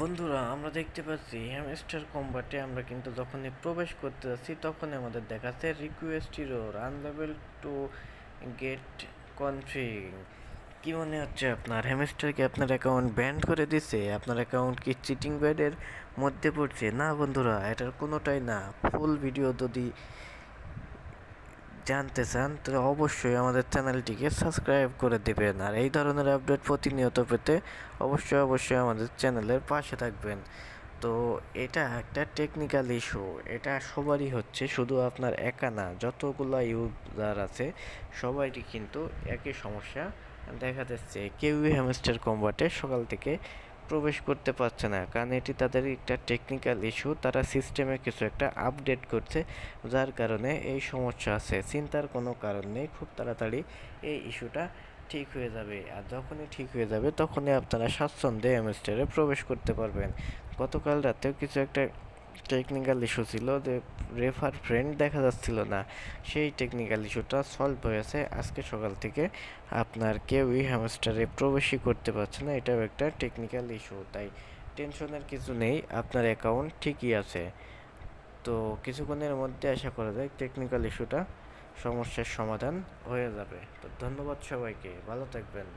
বন্ধুরা আমরা দেখতে পাচ্ছি হ্যামস্টার কম্বাটে আমরা কিন্তু যখনই প্রবেশ করতে যাচ্ছি তখনই আমাদের দেখাচ্ছে request error unable to get config কি মনে হচ্ছে আপনার হ্যামস্টারকে আপনার অ্যাকাউন্ট ব্যান্ড করে দিছে আপনার অ্যাকাউন্ট কি চিটিং ব্যাডের মধ্যে পড়ছে না বন্ধুরা এটার কোনোটাই না ফুল ভিডিও যদি জানতে চান তো অবশ্যই আমাদের চ্যানেলটিকে সাবস্ক্রাইব করে দেবেন আর এই ধরনের আপডেট প্রতিনিয়ত পেতে অবশ্যই অবশ্যই আমাদের চ্যানেলের পাশে থাকবেন তো এটা একটা টেকনিক্যাল ইস্যু এটা সবারই হচ্ছে শুধু আপনার একা না যতগুলো ইউজার আছে সবাইটি কিন্তু একই সমস্যা দেখা যাচ্ছে কেউই হ্যামস্টার কম্বাটে সকাল থেকে প্রবেশ করতে পারছে না কারণ এটি তাদের একটা টেকনিক্যাল ইস্যু তারা সিস্টেমে কিছু একটা আপডেট করছে যার কারণে এই সমস্যা আছে চিন্তার কোনো কারণ নেই খুব তাড়াতাড়ি এই ইস্যুটা ঠিক হয়ে যাবে আর যখনই ঠিক হয়ে যাবে তখনই আপনারা স্বাচ্ছন্দ্যে এমএসটারে প্রবেশ করতে পারবেন গতকাল রাতেও কিছু একটা টেকনিক্যাল ইস্যু ছিল যে রেফার ফ্রেন্ড দেখা যাচ্ছিল না সেই টেকনিক্যাল ইস্যুটা সলভ হয়েছে আজকে সকাল থেকে আপনার কেউই হ্যামস্টারে প্রবেশই করতে পারছে না এটাও একটা টেকনিক্যাল ইস্যু তাই টেনশনের কিছু নেই আপনার অ্যাকাউন্ট ঠিকই আছে তো কিছুক্ষণের মধ্যে আশা করা যায় টেকনিক্যাল ইস্যুটা সমস্যার সমাধান হয়ে যাবে তো ধন্যবাদ সবাইকে ভালো থাকবেন